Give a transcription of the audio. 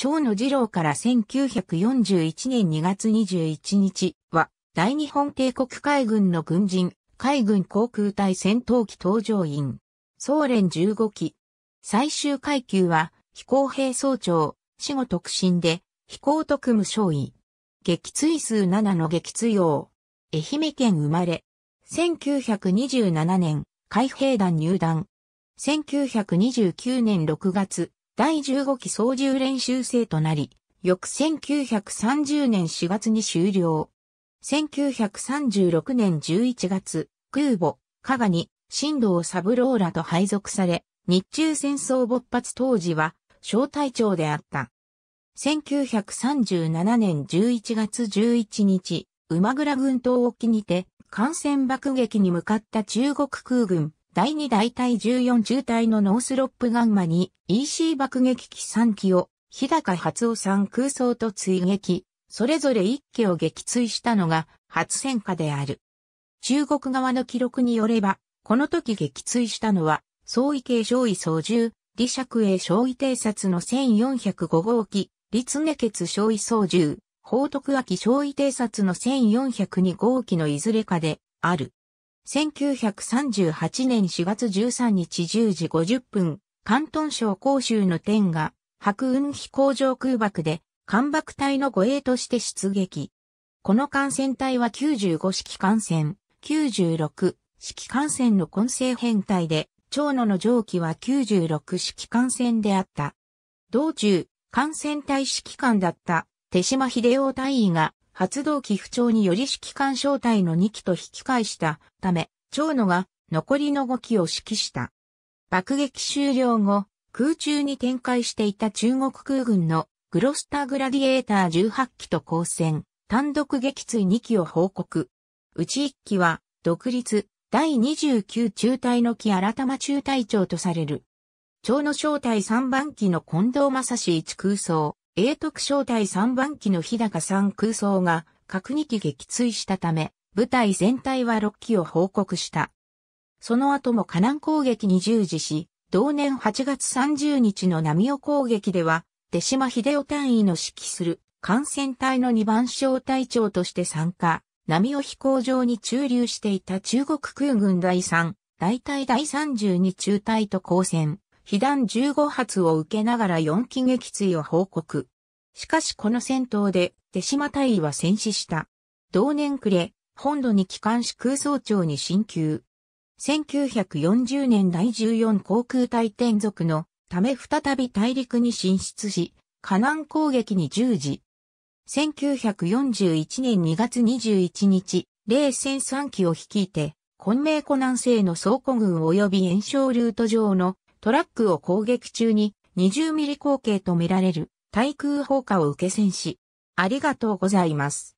長野二郎から1941年2月21日は、大日本帝国海軍の軍人、海軍航空隊戦闘機搭乗員、総連15機。最終階級は、飛行兵総長、死後特進で、飛行特務少尉。撃墜数7の撃墜王。愛媛県生まれ。1927年、海兵団入団。1929年6月、第15期操縦練習生となり、翌1930年4月に終了。1936年11月、空母、加賀に、新道三郎らと配属され、日中戦争勃発当時は、小隊長であった。1937年11月11日、馬倉群島沖にて、艦船爆撃に向かった中国空軍、第2大隊14中隊のノースロップガンマに EC 爆撃機3機を日高初夫さん空想と追撃、それぞれ1機を撃墜したのが初戦火である。中国側の記録によれば、この時撃墜したのは、総意系上位操縦、李釈英少尉偵察の1405号機、立根傑少尉操縦、報徳秋少尉偵察の1402号機のいずれかで、ある。1938年4月13日10時50分、関東省広州の天が、白雲飛行場空爆で、艦爆隊の護衛として出撃。この艦船隊は95式艦船、96式艦船の混成編隊で、長野の上気は96式艦船であった。道中、艦船隊指揮官だった手島秀夫隊員が発動機不調により指揮官小隊の2機と引き返したため、長野が残りの5機を指揮した。爆撃終了後、空中に展開していた中国空軍のグロスターグラディエーター18機と交戦、単独撃墜2機を報告。うち1機は、独立、第29中隊の木改ま中隊長とされる。長野小隊3番機の近藤正史一空想、永徳小隊3番機の日高3空想が核2機撃墜したため、部隊全体は6機を報告した。その後も河南攻撃に従事し、同年8月30日の波尾攻撃では、手島秀夫単位の指揮する艦船隊の2番小隊長として参加、波尾飛行場に駐留していた中国空軍第3、大隊第32中隊と交戦。被弾15発を受けながら4機撃墜を報告。しかしこの戦闘で手島大尉は戦死した。同年暮れ、本土に機関士空想庁に進級。1940年第14航空隊転属のため再び大陸に進出し、河南攻撃に従事。1941年2月21日、冷戦3機を率いて、昆明湖南西の倉庫群及び炎症ルート上のトラックを攻撃中に20ミリ口径とみられる対空砲火を受け戦し、ありがとうございます。